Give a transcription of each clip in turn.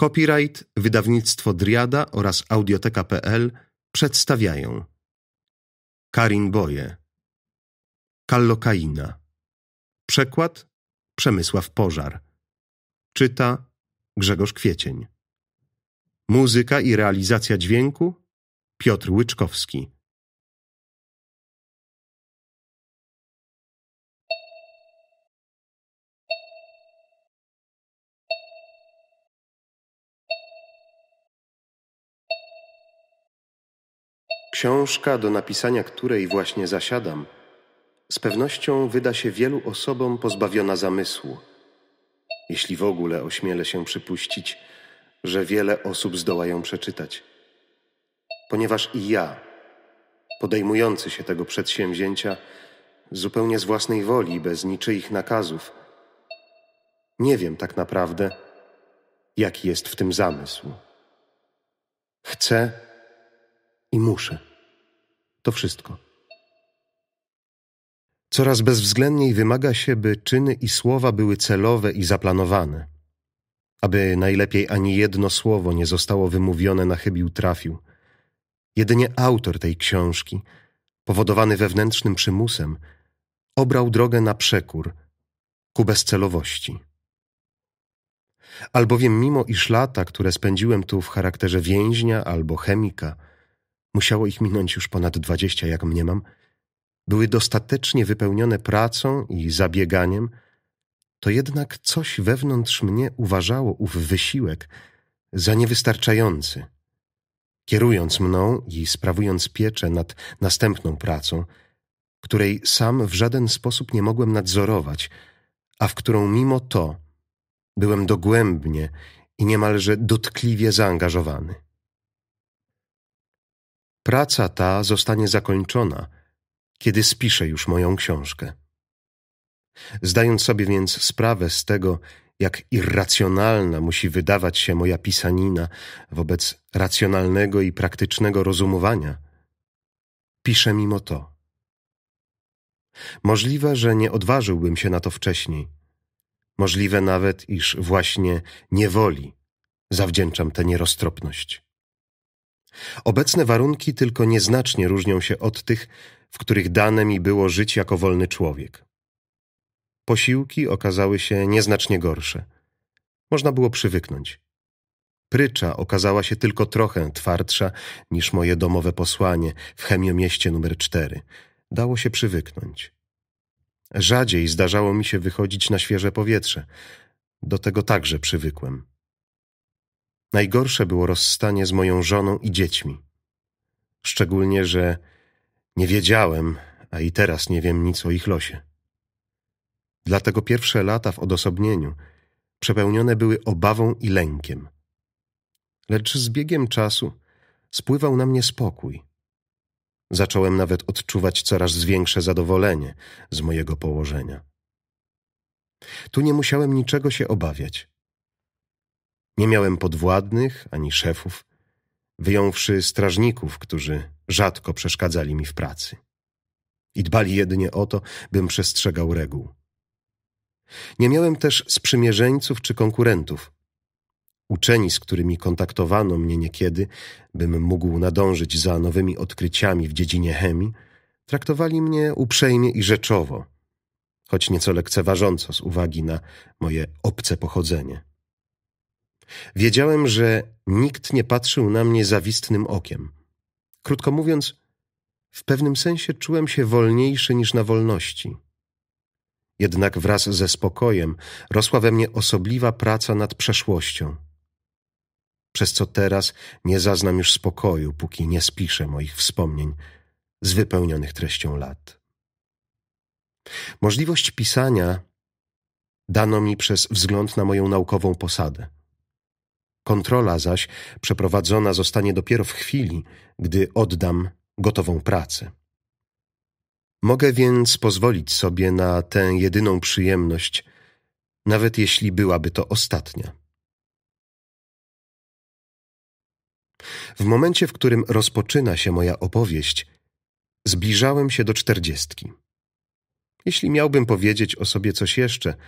Copyright wydawnictwo Driada oraz audioteka.pl przedstawiają Karin Boje Kallokaina Przekład Przemysław Pożar Czyta Grzegorz Kwiecień Muzyka i realizacja dźwięku Piotr Łyczkowski Książka, do napisania której właśnie zasiadam, z pewnością wyda się wielu osobom pozbawiona zamysłu. Jeśli w ogóle ośmielę się przypuścić, że wiele osób zdoła ją przeczytać. Ponieważ i ja, podejmujący się tego przedsięwzięcia, zupełnie z własnej woli, bez niczyich nakazów, nie wiem tak naprawdę, jaki jest w tym zamysł. Chcę i muszę. To wszystko. Coraz bezwzględniej wymaga się, by czyny i słowa były celowe i zaplanowane. Aby najlepiej ani jedno słowo nie zostało wymówione na chybił trafił. Jedynie autor tej książki, powodowany wewnętrznym przymusem, obrał drogę na przekór ku bezcelowości. Albowiem mimo iż lata, które spędziłem tu w charakterze więźnia albo chemika – musiało ich minąć już ponad dwadzieścia, jak mniemam, były dostatecznie wypełnione pracą i zabieganiem, to jednak coś wewnątrz mnie uważało ów wysiłek za niewystarczający. Kierując mną i sprawując pieczę nad następną pracą, której sam w żaden sposób nie mogłem nadzorować, a w którą mimo to byłem dogłębnie i niemalże dotkliwie zaangażowany. Praca ta zostanie zakończona, kiedy spiszę już moją książkę. Zdając sobie więc sprawę z tego, jak irracjonalna musi wydawać się moja pisanina wobec racjonalnego i praktycznego rozumowania, piszę mimo to. Możliwe, że nie odważyłbym się na to wcześniej. Możliwe nawet, iż właśnie niewoli zawdzięczam tę nieroztropność. Obecne warunki tylko nieznacznie różnią się od tych, w których dane mi było żyć jako wolny człowiek. Posiłki okazały się nieznacznie gorsze. Można było przywyknąć. Prycza okazała się tylko trochę twardsza niż moje domowe posłanie w chemiomieście numer 4. Dało się przywyknąć. Rzadziej zdarzało mi się wychodzić na świeże powietrze. Do tego także przywykłem. Najgorsze było rozstanie z moją żoną i dziećmi. Szczególnie, że nie wiedziałem, a i teraz nie wiem nic o ich losie. Dlatego pierwsze lata w odosobnieniu przepełnione były obawą i lękiem. Lecz z biegiem czasu spływał na mnie spokój. Zacząłem nawet odczuwać coraz większe zadowolenie z mojego położenia. Tu nie musiałem niczego się obawiać. Nie miałem podwładnych ani szefów, wyjąwszy strażników, którzy rzadko przeszkadzali mi w pracy. I dbali jedynie o to, bym przestrzegał reguł. Nie miałem też sprzymierzeńców czy konkurentów. Uczeni, z którymi kontaktowano mnie niekiedy, bym mógł nadążyć za nowymi odkryciami w dziedzinie chemii, traktowali mnie uprzejmie i rzeczowo, choć nieco lekceważąco z uwagi na moje obce pochodzenie. Wiedziałem, że nikt nie patrzył na mnie zawistnym okiem. Krótko mówiąc, w pewnym sensie czułem się wolniejszy niż na wolności. Jednak wraz ze spokojem rosła we mnie osobliwa praca nad przeszłością, przez co teraz nie zaznam już spokoju, póki nie spiszę moich wspomnień z wypełnionych treścią lat. Możliwość pisania dano mi przez wzgląd na moją naukową posadę – Kontrola zaś przeprowadzona zostanie dopiero w chwili, gdy oddam gotową pracę. Mogę więc pozwolić sobie na tę jedyną przyjemność, nawet jeśli byłaby to ostatnia. W momencie, w którym rozpoczyna się moja opowieść, zbliżałem się do czterdziestki. Jeśli miałbym powiedzieć o sobie coś jeszcze –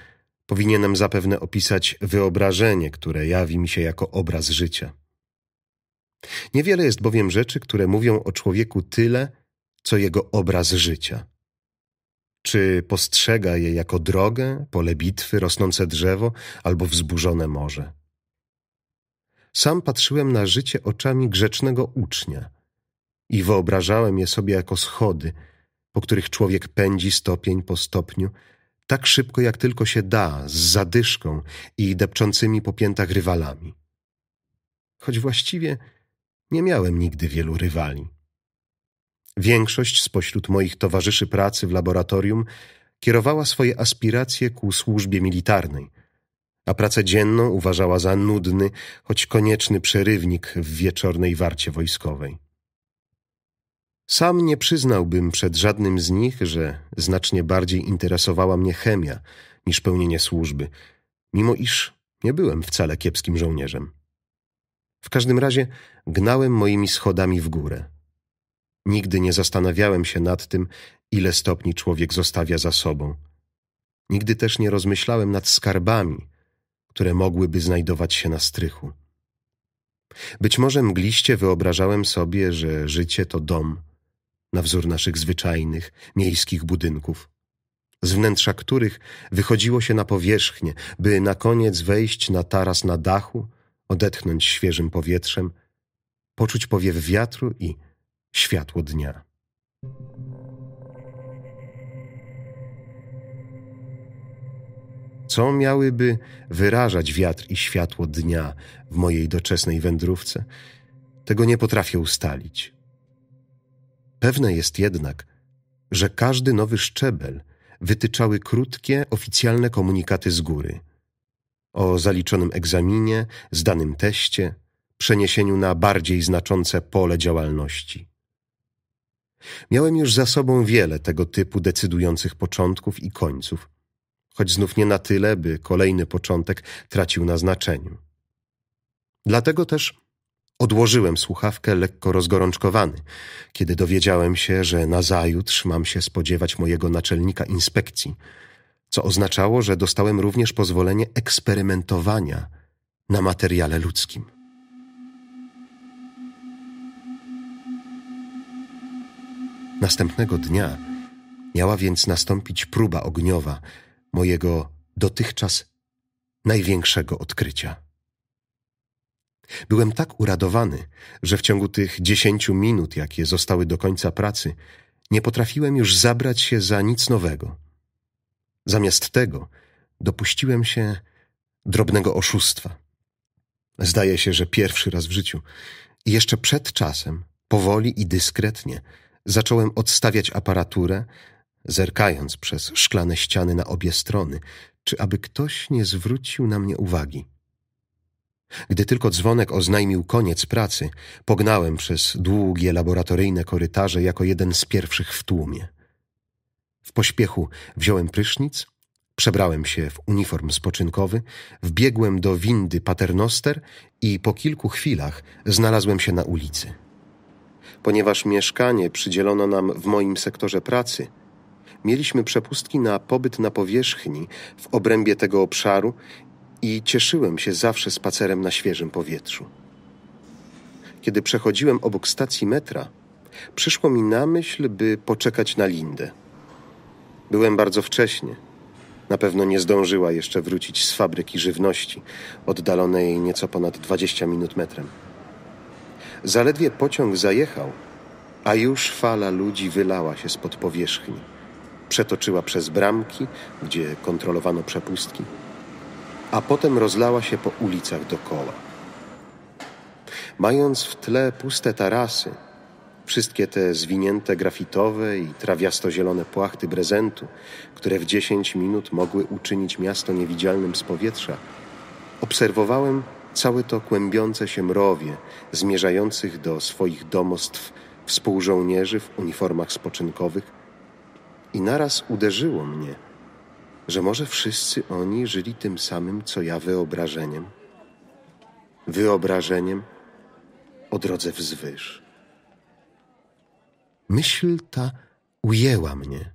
powinienem zapewne opisać wyobrażenie, które jawi mi się jako obraz życia. Niewiele jest bowiem rzeczy, które mówią o człowieku tyle, co jego obraz życia. Czy postrzega je jako drogę, pole bitwy, rosnące drzewo albo wzburzone morze? Sam patrzyłem na życie oczami grzecznego ucznia i wyobrażałem je sobie jako schody, po których człowiek pędzi stopień po stopniu, tak szybko jak tylko się da, z zadyszką i depczącymi po piętach rywalami. Choć właściwie nie miałem nigdy wielu rywali. Większość spośród moich towarzyszy pracy w laboratorium kierowała swoje aspiracje ku służbie militarnej, a pracę dzienną uważała za nudny, choć konieczny przerywnik w wieczornej warcie wojskowej. Sam nie przyznałbym przed żadnym z nich, że znacznie bardziej interesowała mnie chemia niż pełnienie służby, mimo iż nie byłem wcale kiepskim żołnierzem. W każdym razie gnałem moimi schodami w górę. Nigdy nie zastanawiałem się nad tym, ile stopni człowiek zostawia za sobą. Nigdy też nie rozmyślałem nad skarbami, które mogłyby znajdować się na strychu. Być może mgliście wyobrażałem sobie, że życie to dom – na wzór naszych zwyczajnych, miejskich budynków, z wnętrza których wychodziło się na powierzchnię, by na koniec wejść na taras na dachu, odetchnąć świeżym powietrzem, poczuć powiew wiatru i światło dnia. Co miałyby wyrażać wiatr i światło dnia w mojej doczesnej wędrówce? Tego nie potrafię ustalić. Pewne jest jednak, że każdy nowy szczebel wytyczały krótkie, oficjalne komunikaty z góry o zaliczonym egzaminie, zdanym teście, przeniesieniu na bardziej znaczące pole działalności. Miałem już za sobą wiele tego typu decydujących początków i końców, choć znów nie na tyle, by kolejny początek tracił na znaczeniu. Dlatego też Odłożyłem słuchawkę lekko rozgorączkowany, kiedy dowiedziałem się, że na zajutrz mam się spodziewać mojego naczelnika inspekcji, co oznaczało, że dostałem również pozwolenie eksperymentowania na materiale ludzkim. Następnego dnia miała więc nastąpić próba ogniowa mojego dotychczas największego odkrycia. Byłem tak uradowany, że w ciągu tych dziesięciu minut, jakie zostały do końca pracy, nie potrafiłem już zabrać się za nic nowego. Zamiast tego dopuściłem się drobnego oszustwa. Zdaje się, że pierwszy raz w życiu i jeszcze przed czasem, powoli i dyskretnie, zacząłem odstawiać aparaturę, zerkając przez szklane ściany na obie strony, czy aby ktoś nie zwrócił na mnie uwagi. Gdy tylko dzwonek oznajmił koniec pracy, pognałem przez długie laboratoryjne korytarze jako jeden z pierwszych w tłumie. W pośpiechu wziąłem prysznic, przebrałem się w uniform spoczynkowy, wbiegłem do windy paternoster i po kilku chwilach znalazłem się na ulicy. Ponieważ mieszkanie przydzielono nam w moim sektorze pracy, mieliśmy przepustki na pobyt na powierzchni w obrębie tego obszaru i cieszyłem się zawsze spacerem na świeżym powietrzu. Kiedy przechodziłem obok stacji metra, przyszło mi na myśl, by poczekać na Lindę. Byłem bardzo wcześnie. Na pewno nie zdążyła jeszcze wrócić z fabryki żywności, oddalonej nieco ponad 20 minut metrem. Zaledwie pociąg zajechał, a już fala ludzi wylała się spod powierzchni. Przetoczyła przez bramki, gdzie kontrolowano przepustki a potem rozlała się po ulicach dokoła. Mając w tle puste tarasy, wszystkie te zwinięte grafitowe i trawiasto-zielone płachty brezentu, które w dziesięć minut mogły uczynić miasto niewidzialnym z powietrza, obserwowałem całe to kłębiące się mrowie zmierzających do swoich domostw współżołnierzy w uniformach spoczynkowych i naraz uderzyło mnie – że może wszyscy oni żyli tym samym, co ja wyobrażeniem. Wyobrażeniem o drodze wzwyż. Myśl ta ujęła mnie.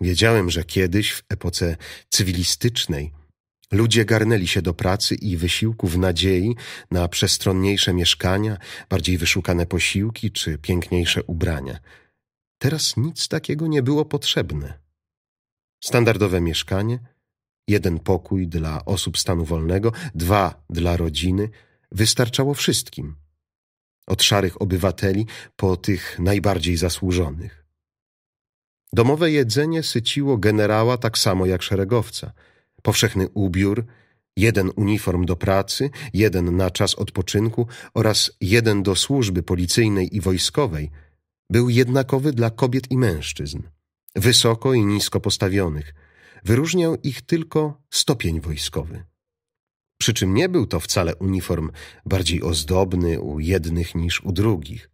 Wiedziałem, że kiedyś w epoce cywilistycznej ludzie garnęli się do pracy i wysiłku w nadziei na przestronniejsze mieszkania, bardziej wyszukane posiłki czy piękniejsze ubrania. Teraz nic takiego nie było potrzebne. Standardowe mieszkanie, jeden pokój dla osób stanu wolnego, dwa dla rodziny, wystarczało wszystkim. Od szarych obywateli po tych najbardziej zasłużonych. Domowe jedzenie syciło generała tak samo jak szeregowca. Powszechny ubiór, jeden uniform do pracy, jeden na czas odpoczynku oraz jeden do służby policyjnej i wojskowej był jednakowy dla kobiet i mężczyzn wysoko i nisko postawionych. Wyróżniał ich tylko stopień wojskowy. Przy czym nie był to wcale uniform bardziej ozdobny u jednych niż u drugich.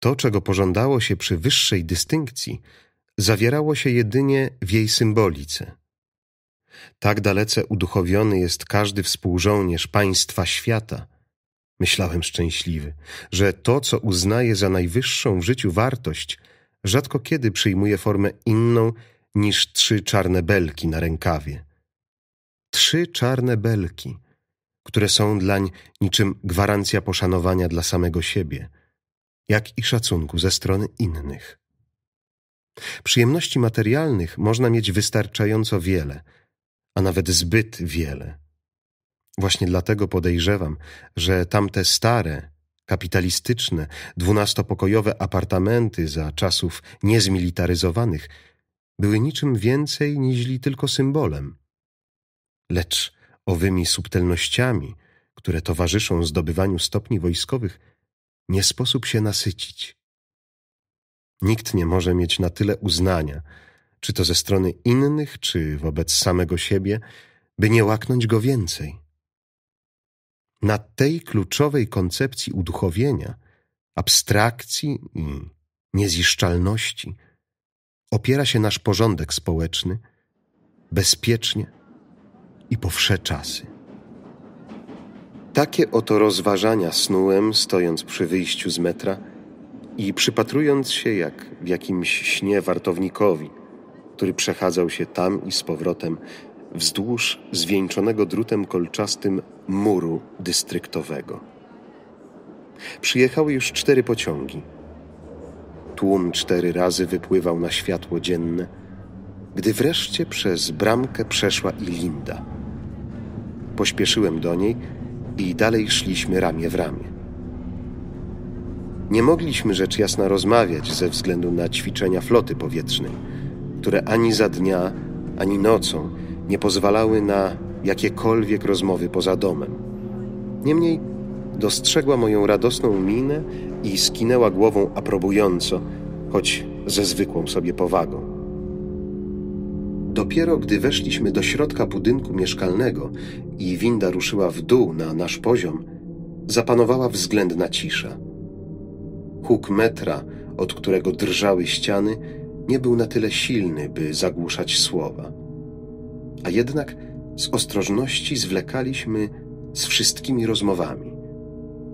To, czego pożądało się przy wyższej dystynkcji, zawierało się jedynie w jej symbolice. Tak dalece uduchowiony jest każdy współżołnierz państwa świata. Myślałem szczęśliwy, że to, co uznaje za najwyższą w życiu wartość – rzadko kiedy przyjmuje formę inną niż trzy czarne belki na rękawie. Trzy czarne belki, które są dlań niczym gwarancja poszanowania dla samego siebie, jak i szacunku ze strony innych. Przyjemności materialnych można mieć wystarczająco wiele, a nawet zbyt wiele. Właśnie dlatego podejrzewam, że tamte stare, kapitalistyczne, dwunastopokojowe apartamenty za czasów niezmilitaryzowanych były niczym więcej niźli tylko symbolem. Lecz owymi subtelnościami, które towarzyszą zdobywaniu stopni wojskowych, nie sposób się nasycić. Nikt nie może mieć na tyle uznania, czy to ze strony innych, czy wobec samego siebie, by nie łaknąć go więcej na tej kluczowej koncepcji uduchowienia, abstrakcji i nieziszczalności opiera się nasz porządek społeczny bezpiecznie i po wsze czasy. Takie oto rozważania snułem, stojąc przy wyjściu z metra i przypatrując się jak w jakimś śnie wartownikowi, który przechadzał się tam i z powrotem wzdłuż zwieńczonego drutem kolczastym muru dystryktowego. Przyjechały już cztery pociągi. Tłum cztery razy wypływał na światło dzienne, gdy wreszcie przez bramkę przeszła i Linda. Pośpieszyłem do niej i dalej szliśmy ramię w ramię. Nie mogliśmy rzecz jasna rozmawiać ze względu na ćwiczenia floty powietrznej, które ani za dnia, ani nocą nie pozwalały na jakiekolwiek rozmowy poza domem. Niemniej dostrzegła moją radosną minę i skinęła głową aprobująco, choć ze zwykłą sobie powagą. Dopiero gdy weszliśmy do środka budynku mieszkalnego i winda ruszyła w dół na nasz poziom, zapanowała względna cisza. Huk metra, od którego drżały ściany, nie był na tyle silny, by zagłuszać słowa a jednak z ostrożności zwlekaliśmy z wszystkimi rozmowami,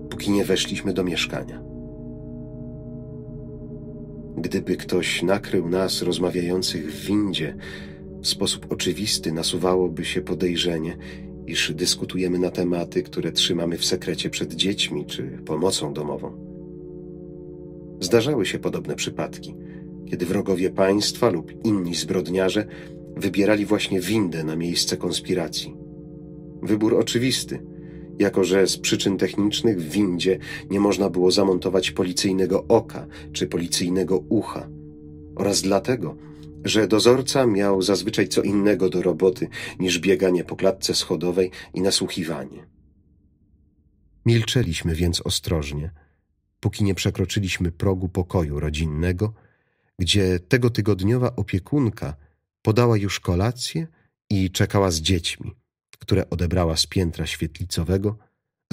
póki nie weszliśmy do mieszkania. Gdyby ktoś nakrył nas rozmawiających w windzie, w sposób oczywisty nasuwałoby się podejrzenie, iż dyskutujemy na tematy, które trzymamy w sekrecie przed dziećmi czy pomocą domową. Zdarzały się podobne przypadki, kiedy wrogowie państwa lub inni zbrodniarze wybierali właśnie windę na miejsce konspiracji. Wybór oczywisty, jako że z przyczyn technicznych w windzie nie można było zamontować policyjnego oka czy policyjnego ucha. Oraz dlatego, że dozorca miał zazwyczaj co innego do roboty niż bieganie po klatce schodowej i nasłuchiwanie. Milczeliśmy więc ostrożnie, póki nie przekroczyliśmy progu pokoju rodzinnego, gdzie tego tygodniowa opiekunka – podała już kolację i czekała z dziećmi, które odebrała z piętra świetlicowego,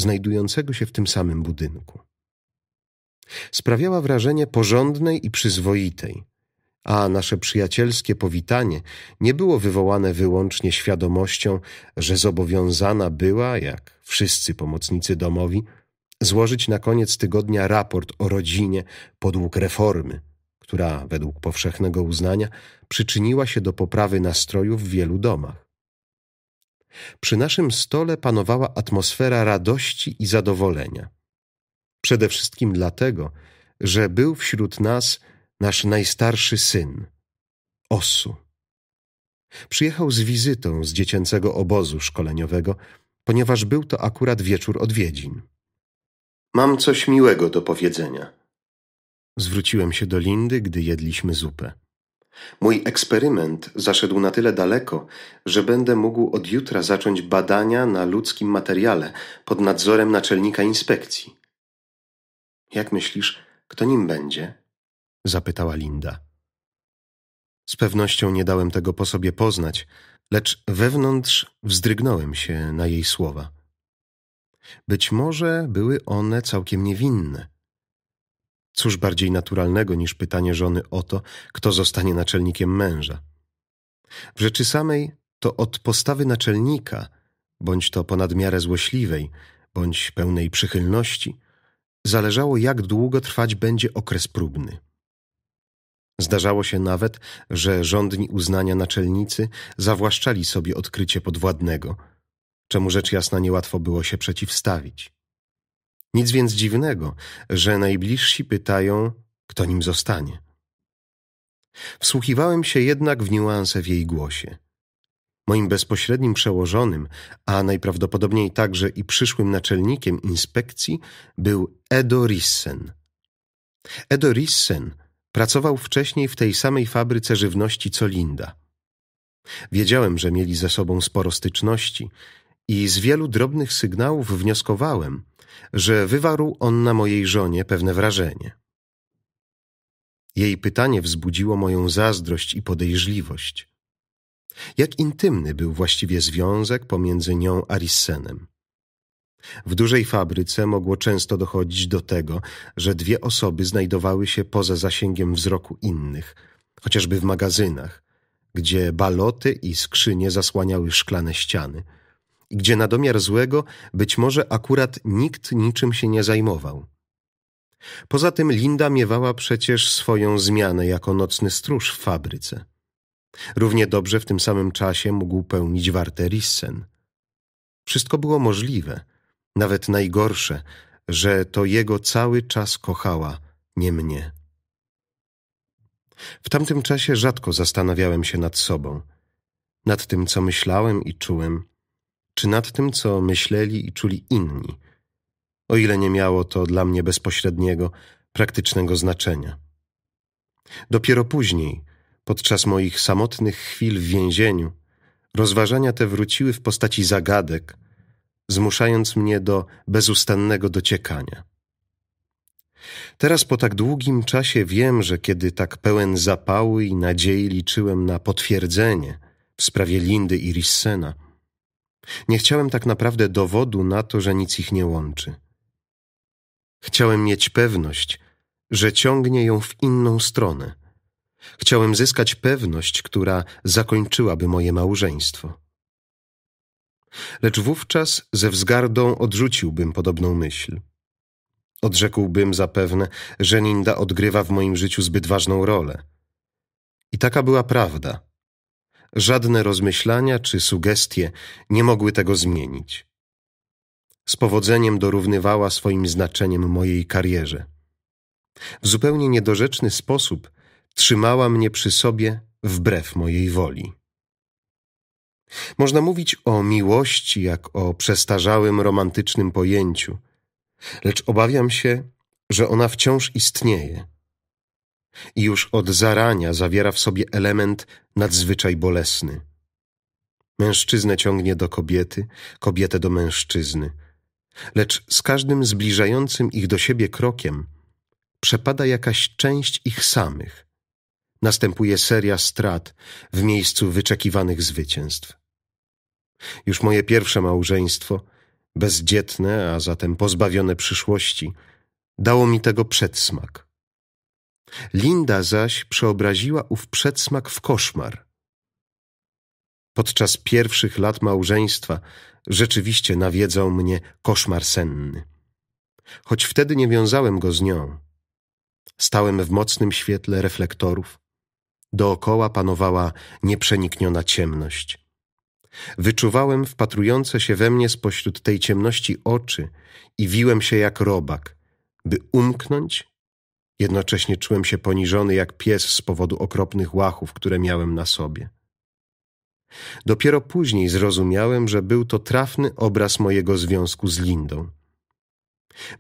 znajdującego się w tym samym budynku. Sprawiała wrażenie porządnej i przyzwoitej, a nasze przyjacielskie powitanie nie było wywołane wyłącznie świadomością, że zobowiązana była, jak wszyscy pomocnicy domowi, złożyć na koniec tygodnia raport o rodzinie podług reformy, która, według powszechnego uznania, przyczyniła się do poprawy nastroju w wielu domach. Przy naszym stole panowała atmosfera radości i zadowolenia. Przede wszystkim dlatego, że był wśród nas nasz najstarszy syn, Osu. Przyjechał z wizytą z dziecięcego obozu szkoleniowego, ponieważ był to akurat wieczór odwiedzin. Mam coś miłego do powiedzenia, Zwróciłem się do Lindy, gdy jedliśmy zupę. Mój eksperyment zaszedł na tyle daleko, że będę mógł od jutra zacząć badania na ludzkim materiale pod nadzorem naczelnika inspekcji. Jak myślisz, kto nim będzie? zapytała Linda. Z pewnością nie dałem tego po sobie poznać, lecz wewnątrz wzdrygnąłem się na jej słowa. Być może były one całkiem niewinne. Cóż bardziej naturalnego niż pytanie żony o to, kto zostanie naczelnikiem męża? W rzeczy samej to od postawy naczelnika, bądź to ponad miarę złośliwej, bądź pełnej przychylności, zależało jak długo trwać będzie okres próbny. Zdarzało się nawet, że rządni uznania naczelnicy zawłaszczali sobie odkrycie podwładnego, czemu rzecz jasna niełatwo było się przeciwstawić. Nic więc dziwnego, że najbliżsi pytają, kto nim zostanie. Wsłuchiwałem się jednak w niuanse w jej głosie. Moim bezpośrednim przełożonym, a najprawdopodobniej także i przyszłym naczelnikiem inspekcji, był Edo Rissen. Edo Rissen pracował wcześniej w tej samej fabryce żywności co Linda. Wiedziałem, że mieli ze sobą sporo styczności i z wielu drobnych sygnałów wnioskowałem – że wywarł on na mojej żonie pewne wrażenie. Jej pytanie wzbudziło moją zazdrość i podejrzliwość. Jak intymny był właściwie związek pomiędzy nią a Rissenem? W dużej fabryce mogło często dochodzić do tego, że dwie osoby znajdowały się poza zasięgiem wzroku innych, chociażby w magazynach, gdzie baloty i skrzynie zasłaniały szklane ściany – gdzie na domiar złego być może akurat nikt niczym się nie zajmował. Poza tym Linda miewała przecież swoją zmianę jako nocny stróż w fabryce. Równie dobrze w tym samym czasie mógł pełnić wartę Rissen. Wszystko było możliwe, nawet najgorsze, że to jego cały czas kochała, nie mnie. W tamtym czasie rzadko zastanawiałem się nad sobą, nad tym, co myślałem i czułem, czy nad tym, co myśleli i czuli inni, o ile nie miało to dla mnie bezpośredniego, praktycznego znaczenia. Dopiero później, podczas moich samotnych chwil w więzieniu, rozważania te wróciły w postaci zagadek, zmuszając mnie do bezustannego dociekania. Teraz po tak długim czasie wiem, że kiedy tak pełen zapału i nadziei liczyłem na potwierdzenie w sprawie Lindy i Rissena – nie chciałem tak naprawdę dowodu na to, że nic ich nie łączy. Chciałem mieć pewność, że ciągnie ją w inną stronę. Chciałem zyskać pewność, która zakończyłaby moje małżeństwo. Lecz wówczas ze wzgardą odrzuciłbym podobną myśl. Odrzekłbym zapewne, że Ninda odgrywa w moim życiu zbyt ważną rolę. I taka była prawda. Żadne rozmyślania czy sugestie nie mogły tego zmienić. Z powodzeniem dorównywała swoim znaczeniem mojej karierze. W zupełnie niedorzeczny sposób trzymała mnie przy sobie wbrew mojej woli. Można mówić o miłości jak o przestarzałym romantycznym pojęciu, lecz obawiam się, że ona wciąż istnieje i już od zarania zawiera w sobie element nadzwyczaj bolesny. Mężczyznę ciągnie do kobiety, kobietę do mężczyzny, lecz z każdym zbliżającym ich do siebie krokiem przepada jakaś część ich samych. Następuje seria strat w miejscu wyczekiwanych zwycięstw. Już moje pierwsze małżeństwo, bezdzietne, a zatem pozbawione przyszłości, dało mi tego przedsmak. Linda zaś przeobraziła ów przedsmak w koszmar. Podczas pierwszych lat małżeństwa rzeczywiście nawiedzał mnie koszmar senny. Choć wtedy nie wiązałem go z nią. Stałem w mocnym świetle reflektorów. Dookoła panowała nieprzenikniona ciemność. Wyczuwałem wpatrujące się we mnie spośród tej ciemności oczy i wiłem się jak robak, by umknąć Jednocześnie czułem się poniżony jak pies z powodu okropnych łachów, które miałem na sobie. Dopiero później zrozumiałem, że był to trafny obraz mojego związku z Lindą.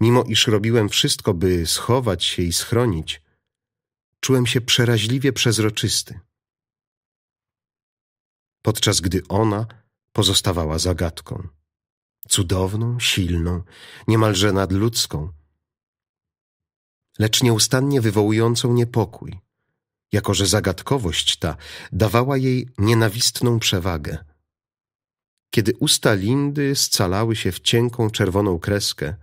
Mimo iż robiłem wszystko, by schować się i schronić, czułem się przeraźliwie przezroczysty. Podczas gdy ona pozostawała zagadką. Cudowną, silną, niemalże nadludzką, lecz nieustannie wywołującą niepokój, jako że zagadkowość ta dawała jej nienawistną przewagę. Kiedy usta Lindy scalały się w cienką czerwoną kreskę,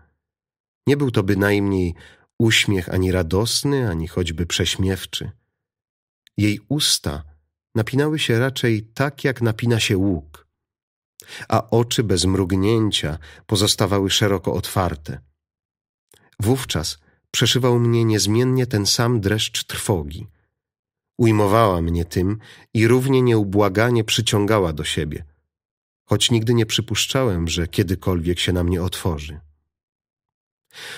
nie był to bynajmniej uśmiech ani radosny, ani choćby prześmiewczy. Jej usta napinały się raczej tak, jak napina się łuk, a oczy bez mrugnięcia pozostawały szeroko otwarte. Wówczas przeszywał mnie niezmiennie ten sam dreszcz trwogi. Ujmowała mnie tym i równie nieubłaganie przyciągała do siebie, choć nigdy nie przypuszczałem, że kiedykolwiek się na mnie otworzy.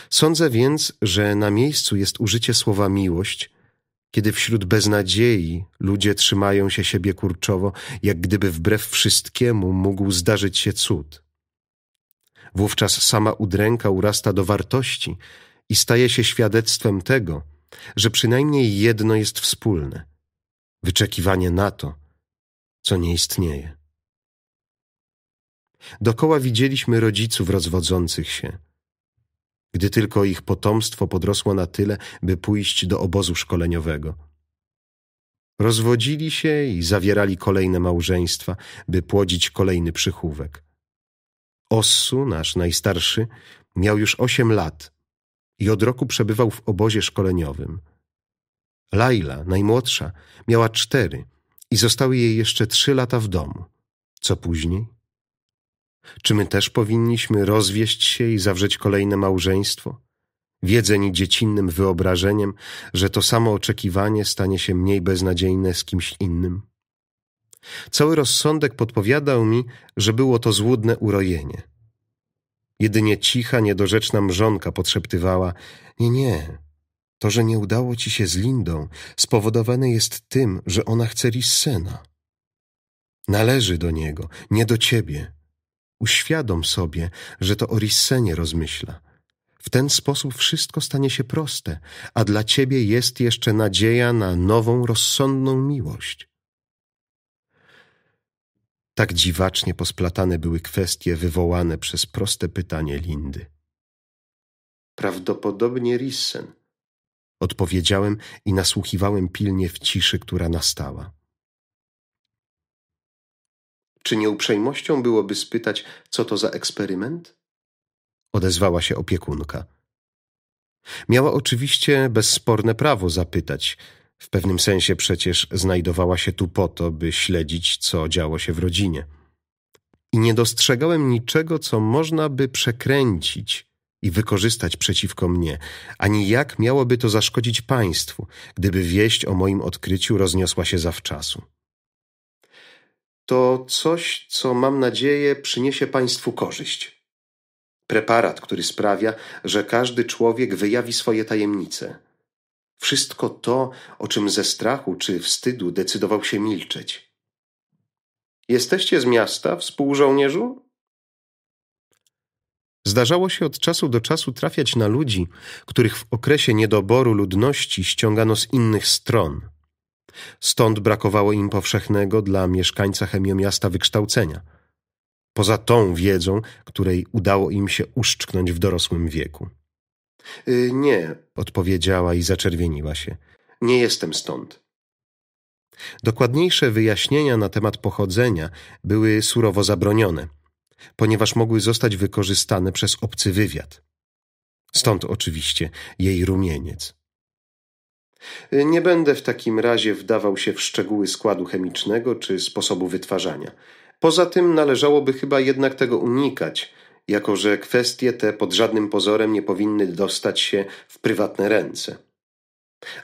Sądzę więc, że na miejscu jest użycie słowa miłość, kiedy wśród beznadziei ludzie trzymają się siebie kurczowo, jak gdyby wbrew wszystkiemu mógł zdarzyć się cud. Wówczas sama udręka urasta do wartości i staje się świadectwem tego, że przynajmniej jedno jest wspólne wyczekiwanie na to, co nie istnieje. Dokoła widzieliśmy rodziców rozwodzących się, gdy tylko ich potomstwo podrosło na tyle, by pójść do obozu szkoleniowego. Rozwodzili się i zawierali kolejne małżeństwa, by płodzić kolejny przychówek. Ossu, nasz najstarszy, miał już osiem lat, i od roku przebywał w obozie szkoleniowym. Laila, najmłodsza, miała cztery i zostały jej jeszcze trzy lata w domu. Co później? Czy my też powinniśmy rozwieść się i zawrzeć kolejne małżeństwo? Wiedzeni dziecinnym wyobrażeniem, że to samo oczekiwanie stanie się mniej beznadziejne z kimś innym? Cały rozsądek podpowiadał mi, że było to złudne urojenie – Jedynie cicha, niedorzeczna mrzonka podszeptywała: Nie, nie. To, że nie udało ci się z Lindą, spowodowane jest tym, że ona chce Rissena. Należy do niego, nie do ciebie. Uświadom sobie, że to o Rissenie rozmyśla. W ten sposób wszystko stanie się proste, a dla ciebie jest jeszcze nadzieja na nową, rozsądną miłość. Tak dziwacznie posplatane były kwestie wywołane przez proste pytanie Lindy. Prawdopodobnie Rissen. Odpowiedziałem i nasłuchiwałem pilnie w ciszy, która nastała. Czy nieuprzejmością byłoby spytać, co to za eksperyment? Odezwała się opiekunka. Miała oczywiście bezsporne prawo zapytać – w pewnym sensie przecież znajdowała się tu po to, by śledzić, co działo się w rodzinie. I nie dostrzegałem niczego, co można by przekręcić i wykorzystać przeciwko mnie, ani jak miałoby to zaszkodzić państwu, gdyby wieść o moim odkryciu rozniosła się zawczasu. To coś, co mam nadzieję przyniesie państwu korzyść. Preparat, który sprawia, że każdy człowiek wyjawi swoje tajemnice – wszystko to, o czym ze strachu czy wstydu decydował się milczeć. Jesteście z miasta, współżołnierzu? Zdarzało się od czasu do czasu trafiać na ludzi, których w okresie niedoboru ludności ściągano z innych stron. Stąd brakowało im powszechnego dla mieszkańca chemiomiasta wykształcenia. Poza tą wiedzą, której udało im się uszczknąć w dorosłym wieku. Y, nie, odpowiedziała i zaczerwieniła się. Nie jestem stąd. Dokładniejsze wyjaśnienia na temat pochodzenia były surowo zabronione, ponieważ mogły zostać wykorzystane przez obcy wywiad. Stąd oczywiście jej rumieniec. Y, nie będę w takim razie wdawał się w szczegóły składu chemicznego czy sposobu wytwarzania. Poza tym należałoby chyba jednak tego unikać – jako że kwestie te pod żadnym pozorem nie powinny dostać się w prywatne ręce.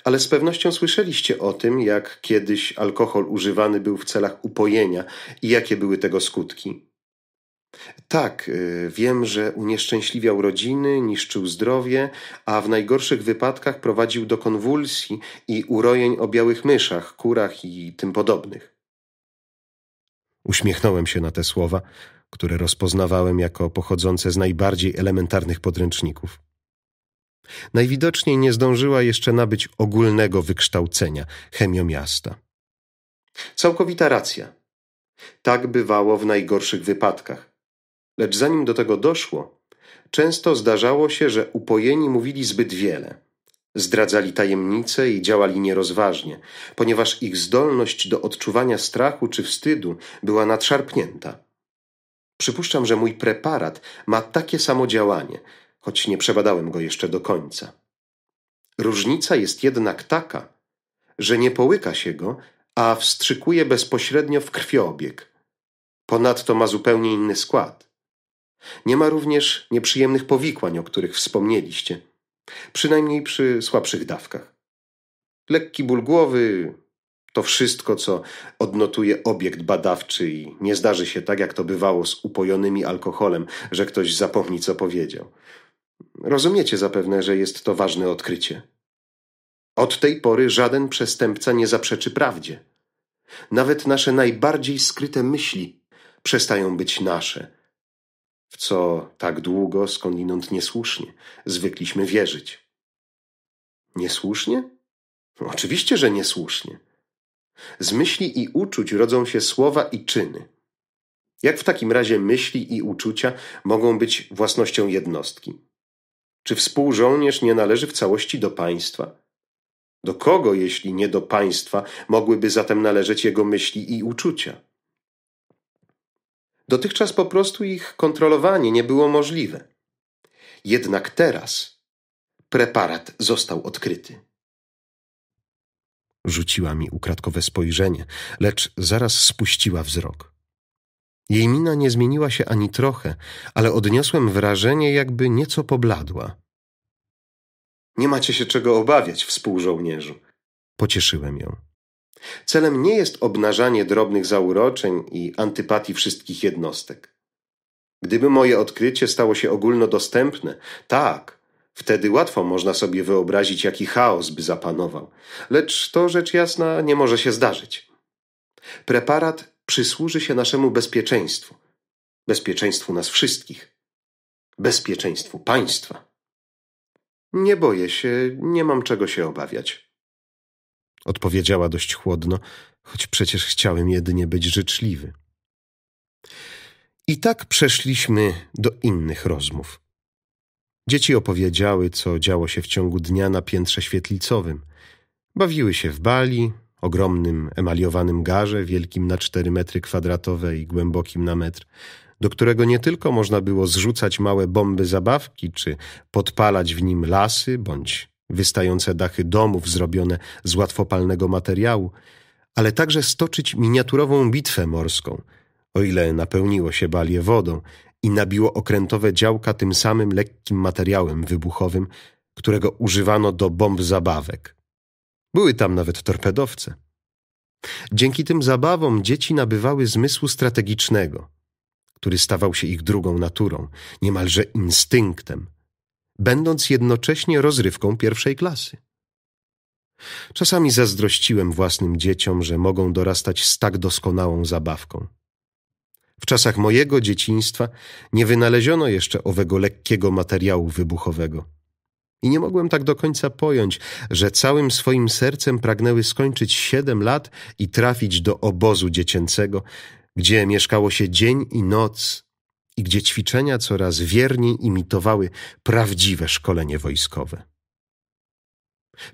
Ale z pewnością słyszeliście o tym, jak kiedyś alkohol używany był w celach upojenia i jakie były tego skutki. Tak, y, wiem, że unieszczęśliwiał rodziny, niszczył zdrowie, a w najgorszych wypadkach prowadził do konwulsji i urojeń o białych myszach, kurach i tym podobnych. Uśmiechnąłem się na te słowa, które rozpoznawałem jako pochodzące z najbardziej elementarnych podręczników. Najwidoczniej nie zdążyła jeszcze nabyć ogólnego wykształcenia chemiomiasta. Całkowita racja. Tak bywało w najgorszych wypadkach. Lecz zanim do tego doszło, często zdarzało się, że upojeni mówili zbyt wiele. Zdradzali tajemnice i działali nierozważnie, ponieważ ich zdolność do odczuwania strachu czy wstydu była nadszarpnięta. Przypuszczam, że mój preparat ma takie samo działanie, choć nie przebadałem go jeszcze do końca. Różnica jest jednak taka, że nie połyka się go, a wstrzykuje bezpośrednio w krwiobieg. Ponadto ma zupełnie inny skład. Nie ma również nieprzyjemnych powikłań, o których wspomnieliście, przynajmniej przy słabszych dawkach. Lekki ból głowy, to wszystko, co odnotuje obiekt badawczy i nie zdarzy się tak, jak to bywało z upojonymi alkoholem, że ktoś zapomni, co powiedział. Rozumiecie zapewne, że jest to ważne odkrycie. Od tej pory żaden przestępca nie zaprzeczy prawdzie. Nawet nasze najbardziej skryte myśli przestają być nasze, w co tak długo, skądinąd niesłusznie, zwykliśmy wierzyć. Niesłusznie? Oczywiście, że niesłusznie. Z myśli i uczuć rodzą się słowa i czyny. Jak w takim razie myśli i uczucia mogą być własnością jednostki? Czy współżołnierz nie należy w całości do państwa? Do kogo, jeśli nie do państwa, mogłyby zatem należeć jego myśli i uczucia? Dotychczas po prostu ich kontrolowanie nie było możliwe. Jednak teraz preparat został odkryty. Rzuciła mi ukradkowe spojrzenie, lecz zaraz spuściła wzrok. Jej mina nie zmieniła się ani trochę, ale odniosłem wrażenie, jakby nieco pobladła. Nie macie się czego obawiać, współżołnierzu. Pocieszyłem ją. Celem nie jest obnażanie drobnych zauroczeń i antypatii wszystkich jednostek. Gdyby moje odkrycie stało się ogólnodostępne, tak, Wtedy łatwo można sobie wyobrazić, jaki chaos by zapanował, lecz to rzecz jasna nie może się zdarzyć. Preparat przysłuży się naszemu bezpieczeństwu, bezpieczeństwu nas wszystkich, bezpieczeństwu państwa. Nie boję się, nie mam czego się obawiać. Odpowiedziała dość chłodno, choć przecież chciałem jedynie być życzliwy. I tak przeszliśmy do innych rozmów. Dzieci opowiedziały, co działo się w ciągu dnia na piętrze świetlicowym. Bawiły się w bali, ogromnym emaliowanym garze, wielkim na 4 metry kwadratowe i głębokim na metr, do którego nie tylko można było zrzucać małe bomby zabawki, czy podpalać w nim lasy, bądź wystające dachy domów zrobione z łatwopalnego materiału, ale także stoczyć miniaturową bitwę morską, o ile napełniło się balię wodą, i nabiło okrętowe działka tym samym lekkim materiałem wybuchowym, którego używano do bomb zabawek. Były tam nawet torpedowce. Dzięki tym zabawom dzieci nabywały zmysłu strategicznego, który stawał się ich drugą naturą, niemalże instynktem, będąc jednocześnie rozrywką pierwszej klasy. Czasami zazdrościłem własnym dzieciom, że mogą dorastać z tak doskonałą zabawką. W czasach mojego dzieciństwa nie wynaleziono jeszcze owego lekkiego materiału wybuchowego. I nie mogłem tak do końca pojąć, że całym swoim sercem pragnęły skończyć siedem lat i trafić do obozu dziecięcego, gdzie mieszkało się dzień i noc i gdzie ćwiczenia coraz wierniej imitowały prawdziwe szkolenie wojskowe.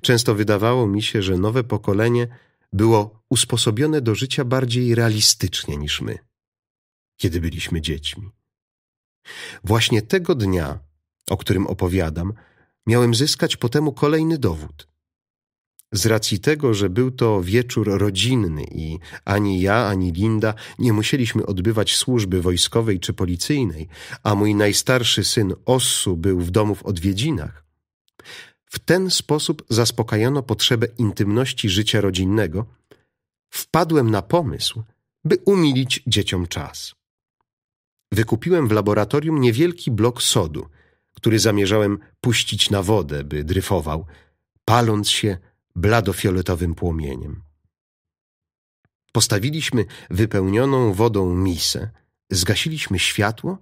Często wydawało mi się, że nowe pokolenie było usposobione do życia bardziej realistycznie niż my kiedy byliśmy dziećmi. Właśnie tego dnia, o którym opowiadam, miałem zyskać po temu kolejny dowód. Z racji tego, że był to wieczór rodzinny i ani ja, ani Linda nie musieliśmy odbywać służby wojskowej czy policyjnej, a mój najstarszy syn Ossu był w domu w odwiedzinach, w ten sposób zaspokajano potrzebę intymności życia rodzinnego, wpadłem na pomysł, by umilić dzieciom czas wykupiłem w laboratorium niewielki blok sodu, który zamierzałem puścić na wodę, by dryfował, paląc się bladofioletowym płomieniem. Postawiliśmy wypełnioną wodą misę, zgasiliśmy światło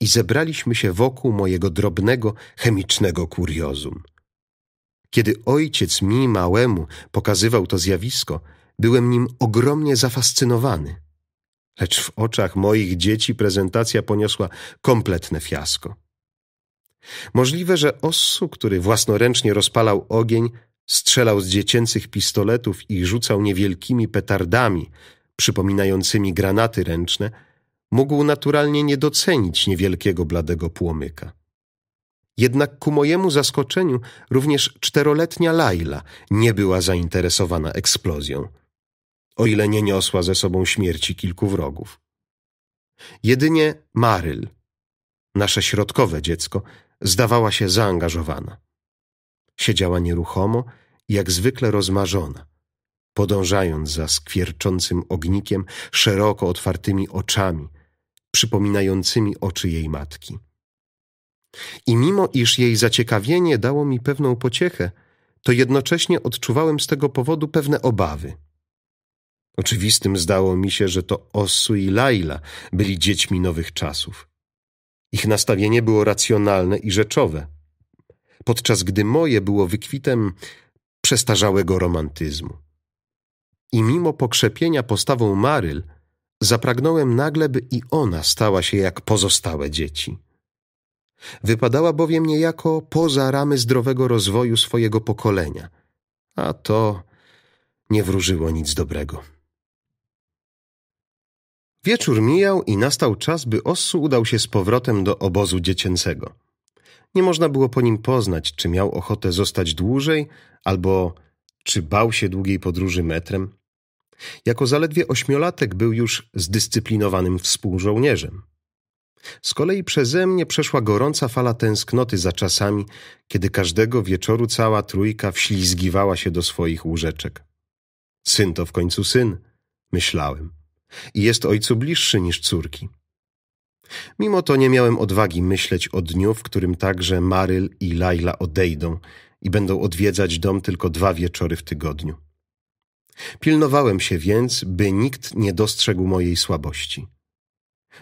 i zebraliśmy się wokół mojego drobnego chemicznego kuriozum. Kiedy ojciec mi małemu pokazywał to zjawisko, byłem nim ogromnie zafascynowany. Lecz w oczach moich dzieci prezentacja poniosła kompletne fiasko. Możliwe, że Ossu, który własnoręcznie rozpalał ogień, strzelał z dziecięcych pistoletów i rzucał niewielkimi petardami, przypominającymi granaty ręczne, mógł naturalnie nie docenić niewielkiego bladego płomyka. Jednak ku mojemu zaskoczeniu również czteroletnia Laila nie była zainteresowana eksplozją o ile nie niosła ze sobą śmierci kilku wrogów. Jedynie Maryl, nasze środkowe dziecko, zdawała się zaangażowana. Siedziała nieruchomo, jak zwykle rozmarzona, podążając za skwierczącym ognikiem szeroko otwartymi oczami, przypominającymi oczy jej matki. I mimo iż jej zaciekawienie dało mi pewną pociechę, to jednocześnie odczuwałem z tego powodu pewne obawy. Oczywistym zdało mi się, że to Osu i Laila byli dziećmi nowych czasów. Ich nastawienie było racjonalne i rzeczowe, podczas gdy moje było wykwitem przestarzałego romantyzmu. I mimo pokrzepienia postawą Maryl, zapragnąłem nagle, by i ona stała się jak pozostałe dzieci. Wypadała bowiem niejako poza ramy zdrowego rozwoju swojego pokolenia, a to nie wróżyło nic dobrego. Wieczór mijał i nastał czas, by Ossu udał się z powrotem do obozu dziecięcego. Nie można było po nim poznać, czy miał ochotę zostać dłużej, albo czy bał się długiej podróży metrem. Jako zaledwie ośmiolatek był już zdyscyplinowanym współżołnierzem. Z kolei przeze mnie przeszła gorąca fala tęsknoty za czasami, kiedy każdego wieczoru cała trójka wślizgiwała się do swoich łóżeczek. Syn to w końcu syn, myślałem i jest ojcu bliższy niż córki. Mimo to nie miałem odwagi myśleć o dniu, w którym także Maryl i Laila odejdą i będą odwiedzać dom tylko dwa wieczory w tygodniu. Pilnowałem się więc, by nikt nie dostrzegł mojej słabości.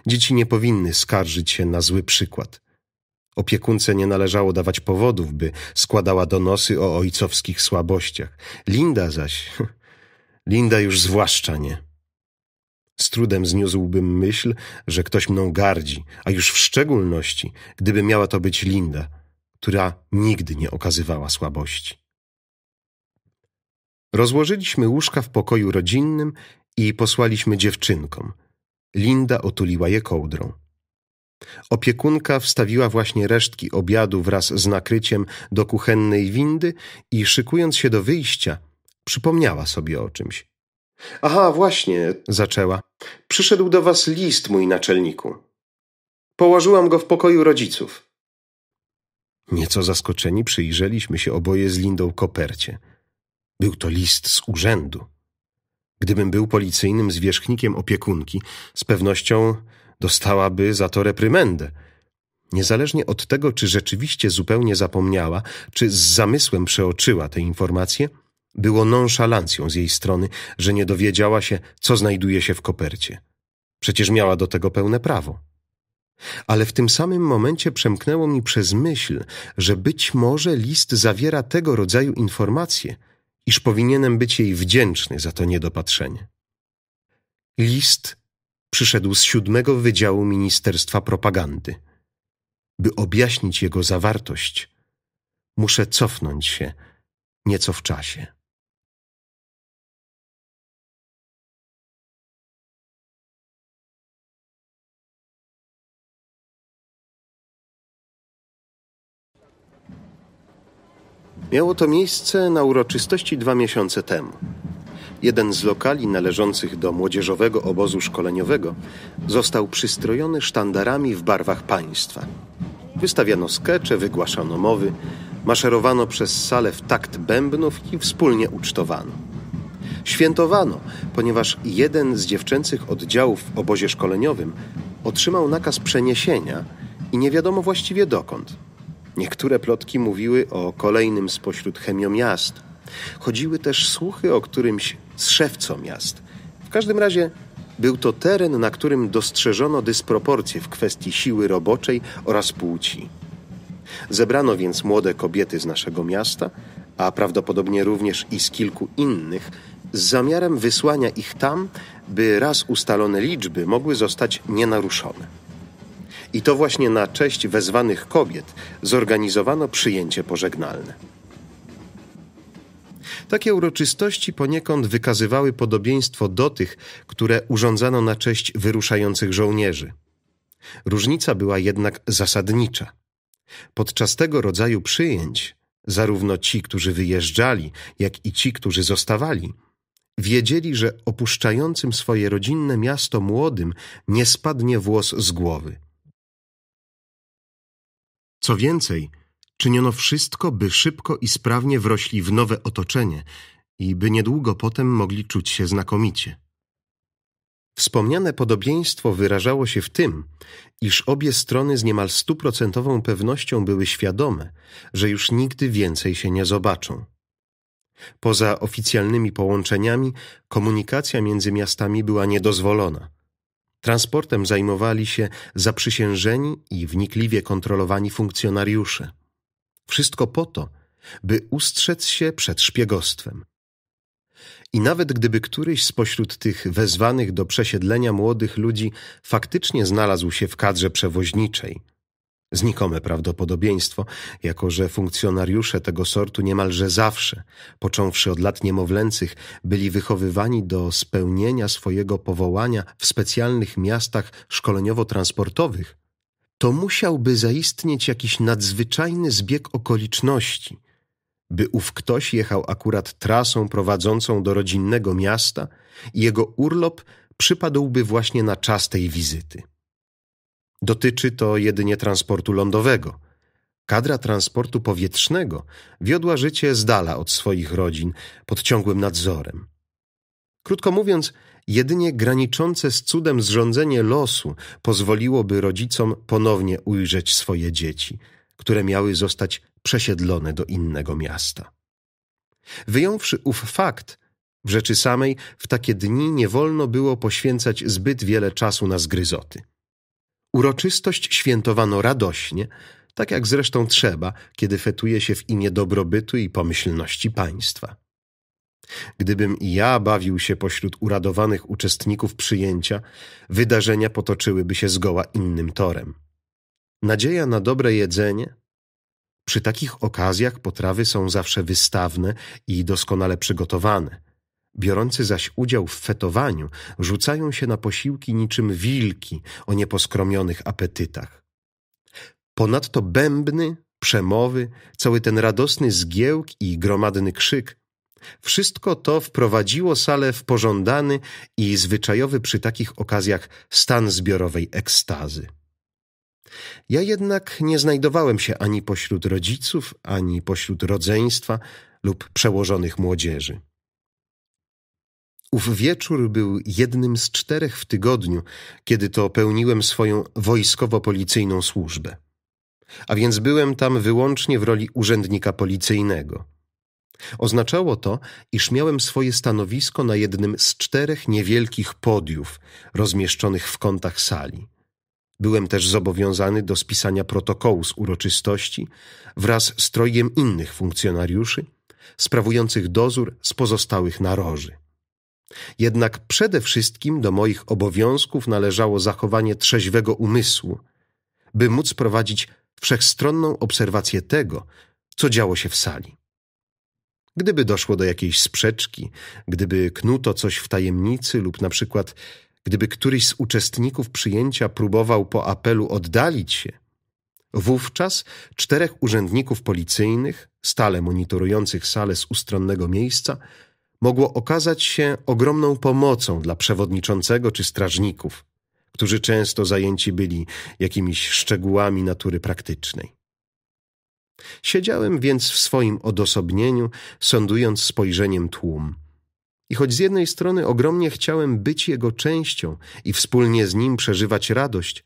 Dzieci nie powinny skarżyć się na zły przykład. Opiekunce nie należało dawać powodów, by składała donosy o ojcowskich słabościach. Linda zaś... Linda już zwłaszcza nie. Z trudem zniósłbym myśl, że ktoś mną gardzi, a już w szczególności, gdyby miała to być Linda, która nigdy nie okazywała słabości. Rozłożyliśmy łóżka w pokoju rodzinnym i posłaliśmy dziewczynkom. Linda otuliła je kołdrą. Opiekunka wstawiła właśnie resztki obiadu wraz z nakryciem do kuchennej windy i szykując się do wyjścia, przypomniała sobie o czymś. Aha, właśnie, zaczęła. Przyszedł do was list, mój naczelniku. Położyłam go w pokoju rodziców. Nieco zaskoczeni przyjrzeliśmy się oboje z Lindą kopercie. Był to list z urzędu. Gdybym był policyjnym zwierzchnikiem opiekunki, z pewnością dostałaby za to reprymendę. Niezależnie od tego, czy rzeczywiście zupełnie zapomniała, czy z zamysłem przeoczyła te informacje – było nonszalancją z jej strony, że nie dowiedziała się, co znajduje się w kopercie. Przecież miała do tego pełne prawo. Ale w tym samym momencie przemknęło mi przez myśl, że być może list zawiera tego rodzaju informacje, iż powinienem być jej wdzięczny za to niedopatrzenie. List przyszedł z siódmego Wydziału Ministerstwa Propagandy. By objaśnić jego zawartość, muszę cofnąć się nieco w czasie. Miało to miejsce na uroczystości dwa miesiące temu. Jeden z lokali należących do młodzieżowego obozu szkoleniowego został przystrojony sztandarami w barwach państwa. Wystawiano skecze, wygłaszano mowy, maszerowano przez salę w takt bębnów i wspólnie ucztowano. Świętowano, ponieważ jeden z dziewczęcych oddziałów w obozie szkoleniowym otrzymał nakaz przeniesienia i nie wiadomo właściwie dokąd. Niektóre plotki mówiły o kolejnym spośród chemiomiast. Chodziły też słuchy o którymś z szewco miast. W każdym razie był to teren, na którym dostrzeżono dysproporcje w kwestii siły roboczej oraz płci. Zebrano więc młode kobiety z naszego miasta, a prawdopodobnie również i z kilku innych, z zamiarem wysłania ich tam, by raz ustalone liczby mogły zostać nienaruszone. I to właśnie na cześć wezwanych kobiet zorganizowano przyjęcie pożegnalne. Takie uroczystości poniekąd wykazywały podobieństwo do tych, które urządzano na cześć wyruszających żołnierzy. Różnica była jednak zasadnicza. Podczas tego rodzaju przyjęć, zarówno ci, którzy wyjeżdżali, jak i ci, którzy zostawali, wiedzieli, że opuszczającym swoje rodzinne miasto młodym nie spadnie włos z głowy co więcej, czyniono wszystko, by szybko i sprawnie wrośli w nowe otoczenie i by niedługo potem mogli czuć się znakomicie. Wspomniane podobieństwo wyrażało się w tym, iż obie strony z niemal stuprocentową pewnością były świadome, że już nigdy więcej się nie zobaczą. Poza oficjalnymi połączeniami komunikacja między miastami była niedozwolona – Transportem zajmowali się zaprzysiężeni i wnikliwie kontrolowani funkcjonariusze. Wszystko po to, by ustrzec się przed szpiegostwem. I nawet gdyby któryś spośród tych wezwanych do przesiedlenia młodych ludzi faktycznie znalazł się w kadrze przewoźniczej, Znikome prawdopodobieństwo, jako że funkcjonariusze tego sortu niemalże zawsze, począwszy od lat niemowlęcych, byli wychowywani do spełnienia swojego powołania w specjalnych miastach szkoleniowo-transportowych, to musiałby zaistnieć jakiś nadzwyczajny zbieg okoliczności, by ów ktoś jechał akurat trasą prowadzącą do rodzinnego miasta i jego urlop przypadłby właśnie na czas tej wizyty. Dotyczy to jedynie transportu lądowego. Kadra transportu powietrznego wiodła życie z dala od swoich rodzin, pod ciągłym nadzorem. Krótko mówiąc, jedynie graniczące z cudem zrządzenie losu pozwoliłoby rodzicom ponownie ujrzeć swoje dzieci, które miały zostać przesiedlone do innego miasta. Wyjąwszy ów fakt, w rzeczy samej w takie dni nie wolno było poświęcać zbyt wiele czasu na zgryzoty. Uroczystość świętowano radośnie, tak jak zresztą trzeba, kiedy fetuje się w imię dobrobytu i pomyślności państwa. Gdybym i ja bawił się pośród uradowanych uczestników przyjęcia, wydarzenia potoczyłyby się zgoła innym torem. Nadzieja na dobre jedzenie? Przy takich okazjach potrawy są zawsze wystawne i doskonale przygotowane – Biorący zaś udział w fetowaniu rzucają się na posiłki niczym wilki o nieposkromionych apetytach. Ponadto bębny, przemowy, cały ten radosny zgiełk i gromadny krzyk wszystko to wprowadziło salę w pożądany i zwyczajowy przy takich okazjach stan zbiorowej ekstazy. Ja jednak nie znajdowałem się ani pośród rodziców, ani pośród rodzeństwa lub przełożonych młodzieży. Ów wieczór był jednym z czterech w tygodniu, kiedy to pełniłem swoją wojskowo-policyjną służbę. A więc byłem tam wyłącznie w roli urzędnika policyjnego. Oznaczało to, iż miałem swoje stanowisko na jednym z czterech niewielkich podiów rozmieszczonych w kątach sali. Byłem też zobowiązany do spisania protokołu z uroczystości wraz z trojem innych funkcjonariuszy sprawujących dozór z pozostałych naroży. Jednak przede wszystkim do moich obowiązków należało zachowanie trzeźwego umysłu, by móc prowadzić wszechstronną obserwację tego, co działo się w sali. Gdyby doszło do jakiejś sprzeczki, gdyby knuto coś w tajemnicy lub na przykład gdyby któryś z uczestników przyjęcia próbował po apelu oddalić się, wówczas czterech urzędników policyjnych, stale monitorujących salę z ustronnego miejsca, mogło okazać się ogromną pomocą dla przewodniczącego czy strażników, którzy często zajęci byli jakimiś szczegółami natury praktycznej. Siedziałem więc w swoim odosobnieniu, sądując spojrzeniem tłum. I choć z jednej strony ogromnie chciałem być jego częścią i wspólnie z nim przeżywać radość,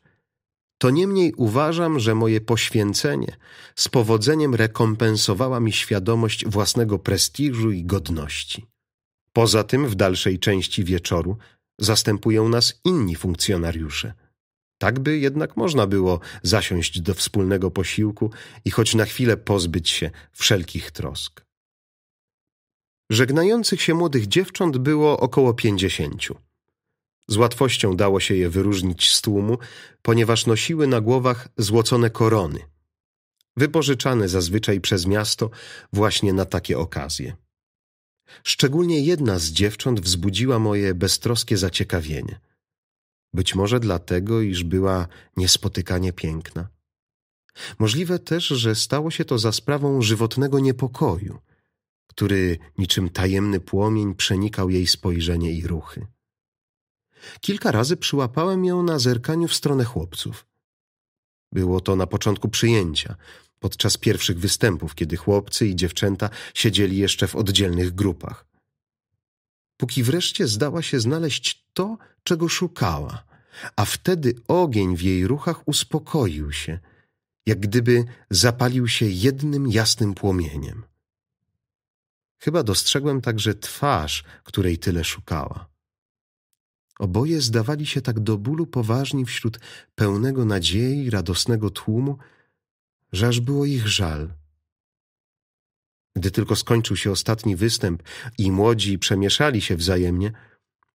to niemniej uważam, że moje poświęcenie z powodzeniem rekompensowała mi świadomość własnego prestiżu i godności. Poza tym w dalszej części wieczoru zastępują nas inni funkcjonariusze. Tak by jednak można było zasiąść do wspólnego posiłku i choć na chwilę pozbyć się wszelkich trosk. Żegnających się młodych dziewcząt było około pięćdziesięciu. Z łatwością dało się je wyróżnić z tłumu, ponieważ nosiły na głowach złocone korony, wypożyczane zazwyczaj przez miasto właśnie na takie okazje. Szczególnie jedna z dziewcząt wzbudziła moje beztroskie zaciekawienie. Być może dlatego, iż była niespotykanie piękna. Możliwe też, że stało się to za sprawą żywotnego niepokoju, który niczym tajemny płomień przenikał jej spojrzenie i ruchy. Kilka razy przyłapałem ją na zerkaniu w stronę chłopców. Było to na początku przyjęcia, podczas pierwszych występów, kiedy chłopcy i dziewczęta siedzieli jeszcze w oddzielnych grupach. Póki wreszcie zdała się znaleźć to, czego szukała, a wtedy ogień w jej ruchach uspokoił się, jak gdyby zapalił się jednym jasnym płomieniem. Chyba dostrzegłem także twarz, której tyle szukała. Oboje zdawali się tak do bólu poważni wśród pełnego nadziei, radosnego tłumu, że aż było ich żal. Gdy tylko skończył się ostatni występ i młodzi przemieszali się wzajemnie,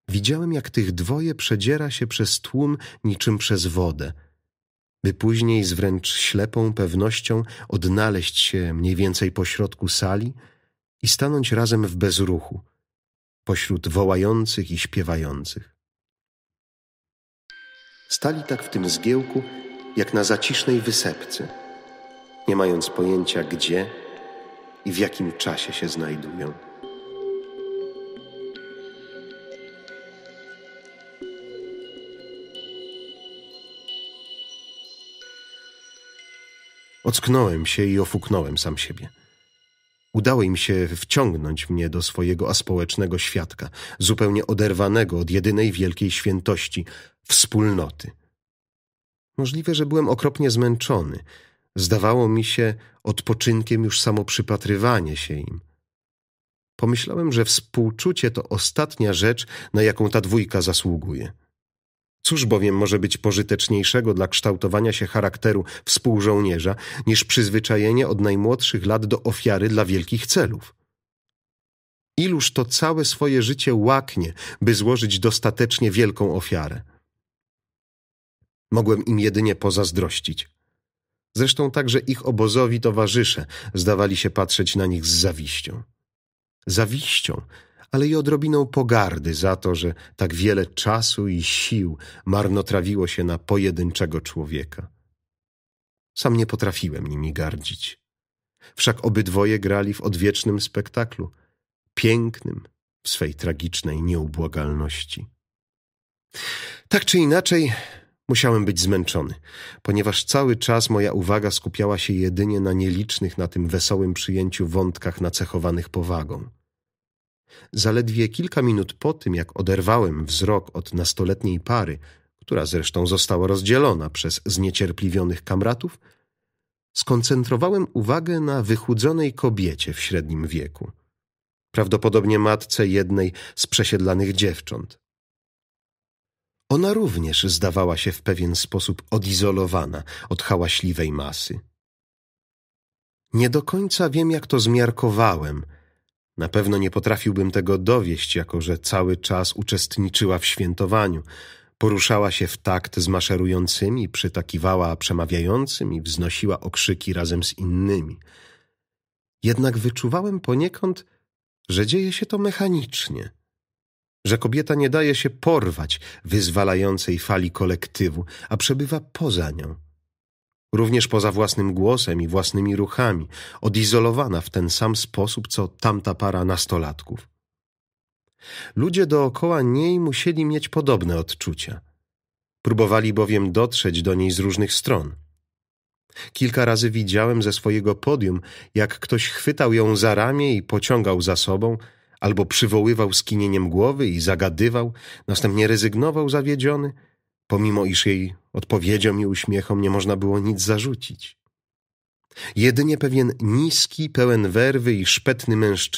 widziałem, jak tych dwoje przedziera się przez tłum niczym przez wodę, by później z wręcz ślepą pewnością odnaleźć się mniej więcej pośrodku sali i stanąć razem w bezruchu, pośród wołających i śpiewających. Stali tak w tym zgiełku, jak na zacisznej wysepce – nie mając pojęcia gdzie i w jakim czasie się znajdują. Ocknąłem się i ofuknąłem sam siebie. Udało im się wciągnąć mnie do swojego aspołecznego świadka, zupełnie oderwanego od jedynej wielkiej świętości wspólnoty. Możliwe, że byłem okropnie zmęczony Zdawało mi się odpoczynkiem już samo przypatrywanie się im. Pomyślałem, że współczucie to ostatnia rzecz, na jaką ta dwójka zasługuje. Cóż bowiem może być pożyteczniejszego dla kształtowania się charakteru współżołnierza niż przyzwyczajenie od najmłodszych lat do ofiary dla wielkich celów? Iluż to całe swoje życie łaknie, by złożyć dostatecznie wielką ofiarę? Mogłem im jedynie pozazdrościć. Zresztą także ich obozowi towarzysze zdawali się patrzeć na nich z zawiścią. Zawiścią, ale i odrobiną pogardy za to, że tak wiele czasu i sił marnotrawiło się na pojedynczego człowieka. Sam nie potrafiłem nimi gardzić. Wszak obydwoje grali w odwiecznym spektaklu, pięknym w swej tragicznej nieubłagalności. Tak czy inaczej, Musiałem być zmęczony, ponieważ cały czas moja uwaga skupiała się jedynie na nielicznych na tym wesołym przyjęciu wątkach nacechowanych powagą. Zaledwie kilka minut po tym, jak oderwałem wzrok od nastoletniej pary, która zresztą została rozdzielona przez zniecierpliwionych kamratów, skoncentrowałem uwagę na wychudzonej kobiecie w średnim wieku. Prawdopodobnie matce jednej z przesiedlanych dziewcząt. Ona również zdawała się w pewien sposób odizolowana od hałaśliwej masy. Nie do końca wiem, jak to zmiarkowałem. Na pewno nie potrafiłbym tego dowieść, jako że cały czas uczestniczyła w świętowaniu. Poruszała się w takt z maszerującymi, przytakiwała przemawiającym i wznosiła okrzyki razem z innymi. Jednak wyczuwałem poniekąd, że dzieje się to mechanicznie – że kobieta nie daje się porwać wyzwalającej fali kolektywu, a przebywa poza nią. Również poza własnym głosem i własnymi ruchami, odizolowana w ten sam sposób co tamta para nastolatków. Ludzie dookoła niej musieli mieć podobne odczucia. Próbowali bowiem dotrzeć do niej z różnych stron. Kilka razy widziałem ze swojego podium, jak ktoś chwytał ją za ramię i pociągał za sobą, albo przywoływał skinieniem głowy i zagadywał, następnie rezygnował zawiedziony, pomimo iż jej odpowiedziom i uśmiechom nie można było nic zarzucić. Jedynie pewien niski, pełen werwy i szpetny mężczyzna